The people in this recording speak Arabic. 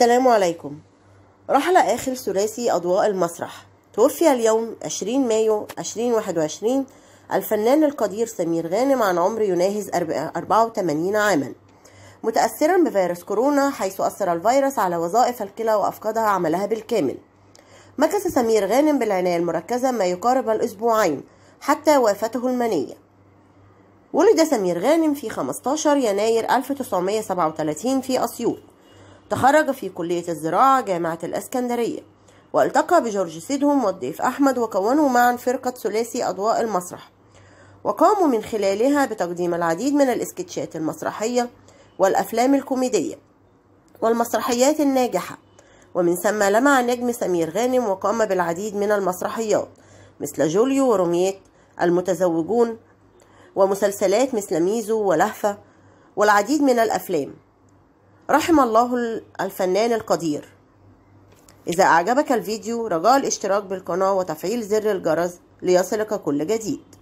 السلام عليكم رحل آخر ثلاثي أضواء المسرح توفي اليوم 20 مايو 2021 الفنان القدير سمير غانم عن عمر يناهز 84 عاما متأثرا بفيروس كورونا حيث أثر الفيروس على وظائف الكلى وأفقدها عملها بالكامل مكث سمير غانم بالعناية المركزة ما يقارب الأسبوعين حتى وافته المنية ولد سمير غانم في 15 يناير 1937 في أسيوط تخرج في كلية الزراعة جامعة الإسكندرية والتقى بجورج سيدهم والضيف أحمد وكونوا معا فرقة ثلاثي أضواء المسرح وقاموا من خلالها بتقديم العديد من الإسكتشات المسرحية والأفلام الكوميدية والمسرحيات الناجحة ومن ثم لمع نجم سمير غانم وقام بالعديد من المسرحيات مثل جوليو وروميات المتزوجون ومسلسلات مثل ميزو ولهفة والعديد من الأفلام رحم الله الفنان القدير إذا أعجبك الفيديو رجاء الاشتراك بالقناة وتفعيل زر الجرس ليصلك كل جديد